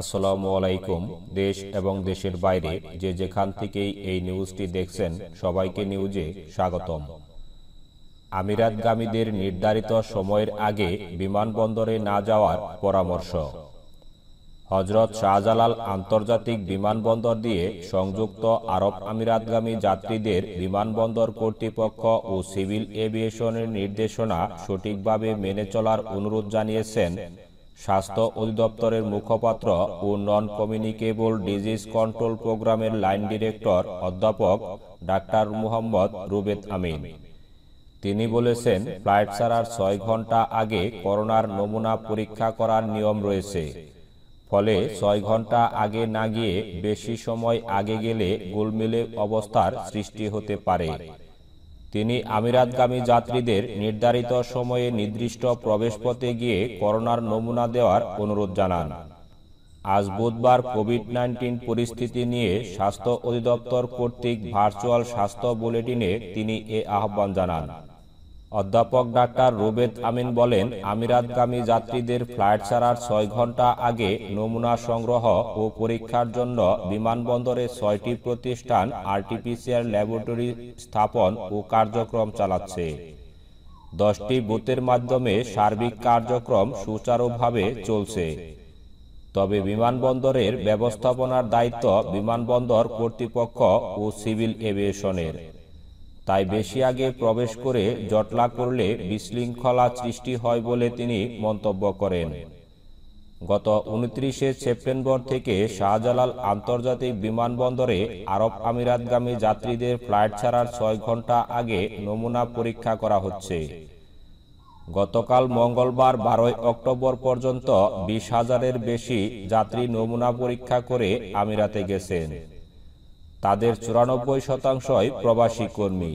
আসসালামু আলাইকুম দেশ এবং দেশের বাইরে যে যেখান থেকেই এই নিউজটি দেখছেন সবাইকে নিউজে স্বাগতম আমিরাতগামীদের নির্ধারিত সময়ের আগে বিমানবন্দরে না যাওয়ার পরামর্শ হজরত শাহজালাল আন্তর্জাতিক বিমানবন্দর দিয়ে সংযুক্ত আরব আমিরাতগামী যাত্রীদের বিমানবন্দর কর্তৃপক্ষ ও সিভিল এভিয়েশনের নির্দেশনা সঠিকভাবে মেনে চলার অনুরোধ জানিয়েছেন স্বাস্থ্য অধিদপ্তরের মুখপাত্র ও নন কমিউনিকেবল ডিজিজ কন্ট্রোল প্রোগ্রামের লাইন ডিরেক্টর অধ্যাপক ডাক্তার মুহম্মদ রুবেদ আমিন তিনি বলেছেন ফ্লাইট ছাড়ার ছয় ঘন্টা আগে করোনার নমুনা পরীক্ষা করার নিয়ম রয়েছে ফলে ছয় ঘন্টা আগে না গিয়ে বেশি সময় আগে গেলে গোলমেলে অবস্থার সৃষ্টি হতে পারে তিনি আমিরাতগামী যাত্রীদের নির্ধারিত সময়ে নির্দিষ্ট প্রবেশপথে গিয়ে করোনার নমুনা দেওয়ার অনুরোধ জানান আজ বুধবার কোভিড নাইন্টিন পরিস্থিতি নিয়ে স্বাস্থ্য অধিদপ্তর কর্তৃক ভার্চুয়াল স্বাস্থ্য বুলেটিনে তিনি এ আহ্বান জানান অধ্যাপক ডাক্তার রোবেদ আমিন বলেন আমিরাতগামী যাত্রীদের ফ্লাইট ছাড়ার ছয় ঘন্টা আগে নমুনা সংগ্রহ ও পরীক্ষার জন্য বিমানবন্দরে ছয়টি প্রতিষ্ঠান আরটিপিসিআর ল্যাবরেটরি স্থাপন ও কার্যক্রম চালাচ্ছে দশটি বুথের মাধ্যমে সার্বিক কার্যক্রম সুচারুভাবে চলছে তবে বিমানবন্দরের ব্যবস্থাপনার দায়িত্ব বিমানবন্দর কর্তৃপক্ষ ও সিভিল এভিয়েশনের তাই বেশি আগে প্রবেশ করে জটলা করলে বিশৃঙ্খলা সৃষ্টি হয় বলে তিনি মন্তব্য করেন গত উনত্রিশে সেপ্টেম্বর থেকে শাহজালাল আন্তর্জাতিক বিমানবন্দরে আরব আমিরাতগামী যাত্রীদের ফ্লাইট ছাড়ার ছয় ঘন্টা আগে নমুনা পরীক্ষা করা হচ্ছে গতকাল মঙ্গলবার বারোই অক্টোবর পর্যন্ত বিশ হাজারের বেশি যাত্রী নমুনা পরীক্ষা করে আমিরাতে গেছেন তাদের চুরানব্বই শতাংশই প্রবাসী কর্মী